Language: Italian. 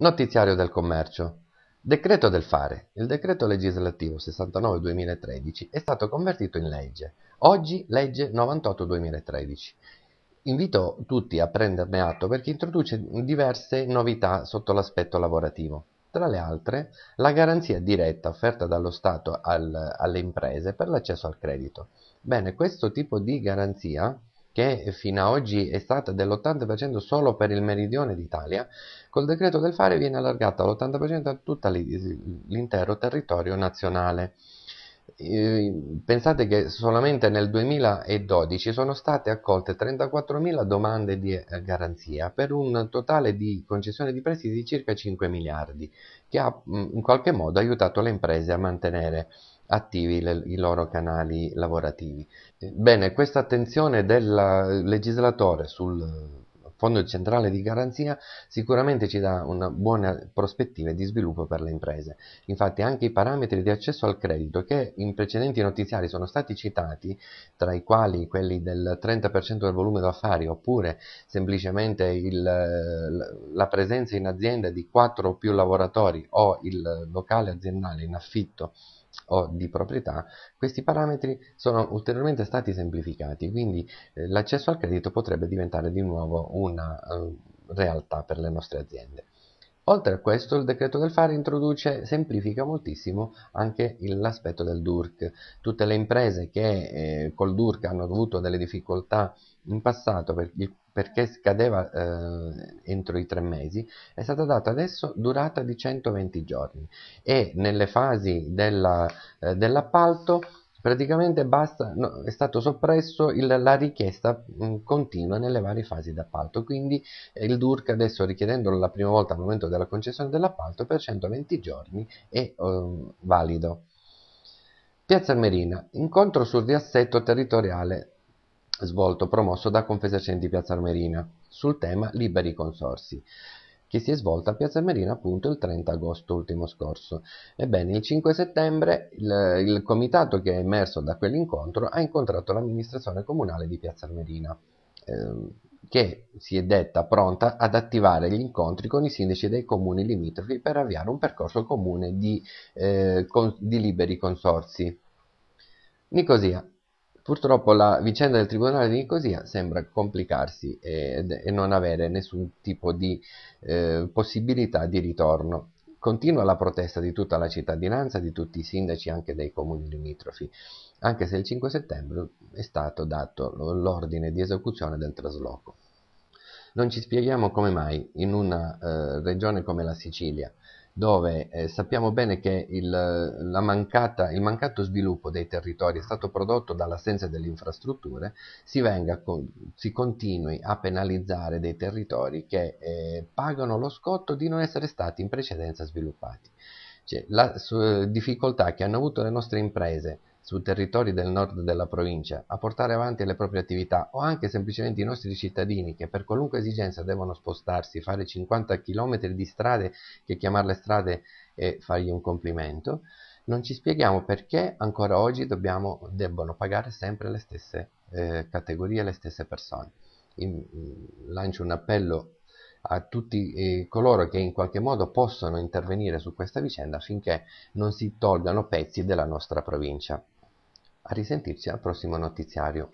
Notiziario del commercio. Decreto del fare. Il decreto legislativo 69-2013 è stato convertito in legge. Oggi legge 98-2013. Invito tutti a prenderne atto perché introduce diverse novità sotto l'aspetto lavorativo. Tra le altre, la garanzia diretta offerta dallo Stato al, alle imprese per l'accesso al credito. Bene, questo tipo di garanzia che fino ad oggi è stata dell'80% solo per il meridione d'Italia, col decreto del fare viene allargata all'80% a tutto l'intero territorio nazionale. Ehm, pensate che solamente nel 2012 sono state accolte 34.000 domande di eh, garanzia per un totale di concessione di prestiti di circa 5 miliardi, che ha mm, in qualche modo aiutato le imprese a mantenere attivi le, i loro canali lavorativi. Eh, bene, questa attenzione del legislatore sul fondo centrale di garanzia sicuramente ci dà una buona prospettiva di sviluppo per le imprese. Infatti anche i parametri di accesso al credito che in precedenti notiziari sono stati citati, tra i quali quelli del 30% del volume d'affari oppure semplicemente il, la presenza in azienda di 4 o più lavoratori o il locale aziendale in affitto o di proprietà, questi parametri sono ulteriormente stati semplificati, quindi eh, l'accesso al credito potrebbe diventare di nuovo una eh, realtà per le nostre aziende. Oltre a questo il decreto del fare introduce, semplifica moltissimo anche l'aspetto del DURC. Tutte le imprese che eh, col DURC hanno avuto delle difficoltà in passato per, perché scadeva eh, entro i tre mesi, è stata data adesso durata di 120 giorni e nelle fasi della, eh, dell'appalto praticamente basta, no, è stato soppresso il, la richiesta mh, mm, continua nelle varie fasi d'appalto, quindi eh, il DURC adesso richiedendolo la prima volta al momento della concessione dell'appalto per 120 giorni è um, valido. Piazza Armerina, incontro sul riassetto territoriale svolto promosso da Confesercenti Piazza Armerina sul tema liberi consorsi che si è svolta a Piazza Marina appunto il 30 agosto ultimo scorso. Ebbene, il 5 settembre il, il comitato che è emerso da quell'incontro ha incontrato l'amministrazione comunale di Piazza Marina. Ehm, che si è detta pronta ad attivare gli incontri con i sindaci dei comuni limitrofi per avviare un percorso comune di, eh, con, di liberi consorsi. Nicosia, Purtroppo la vicenda del Tribunale di Nicosia sembra complicarsi e, e non avere nessun tipo di eh, possibilità di ritorno. Continua la protesta di tutta la cittadinanza, di tutti i sindaci, anche dei comuni limitrofi, anche se il 5 settembre è stato dato l'ordine di esecuzione del trasloco. Non ci spieghiamo come mai in una eh, regione come la Sicilia, dove eh, sappiamo bene che il, mancata, il, mancato sviluppo dei territori è stato prodotto dall'assenza delle infrastrutture, si, venga, si continui a penalizzare dei territori che eh, pagano lo scotto di non essere stati in precedenza sviluppati. Cioè, la su, difficoltà che hanno avuto le nostre imprese su territori del nord della provincia a portare avanti le proprie attività o anche semplicemente i nostri cittadini che per qualunque esigenza devono spostarsi, fare 50 km di strade che chiamarle strade e fargli un complimento, non ci spieghiamo perché ancora oggi dobbiamo, debbono pagare sempre le stesse eh, categorie, le stesse persone. In, mm, lancio un appello a tutti eh, coloro che in qualche modo possono intervenire su questa vicenda affinché non si tolgano pezzi della nostra provincia risentirci al prossimo notiziario.